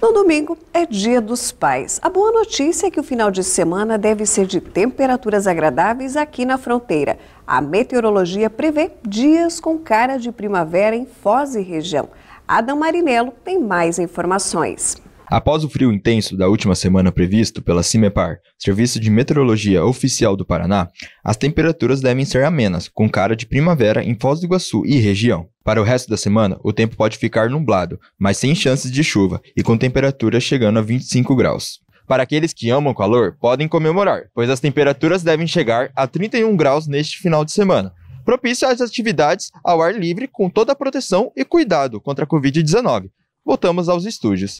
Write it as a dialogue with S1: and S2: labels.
S1: No domingo é dia dos pais. A boa notícia é que o final de semana deve ser de temperaturas agradáveis aqui na fronteira. A meteorologia prevê dias com cara de primavera em Foz e região. Adam Marinello tem mais informações.
S2: Após o frio intenso da última semana previsto pela CIMEPAR, Serviço de Meteorologia Oficial do Paraná, as temperaturas devem ser amenas, com cara de primavera em Foz do Iguaçu e região. Para o resto da semana, o tempo pode ficar nublado, mas sem chances de chuva e com temperaturas chegando a 25 graus. Para aqueles que amam calor, podem comemorar, pois as temperaturas devem chegar a 31 graus neste final de semana, propício às atividades ao ar livre com toda a proteção e cuidado contra a Covid-19. Voltamos aos estúdios.